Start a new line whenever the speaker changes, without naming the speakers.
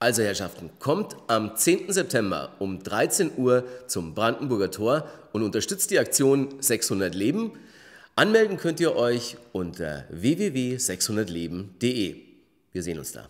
Also Herrschaften, kommt am 10. September um 13 Uhr zum Brandenburger Tor und unterstützt die Aktion 600 Leben. Anmelden könnt ihr euch unter www.600leben.de. Wir sehen uns da.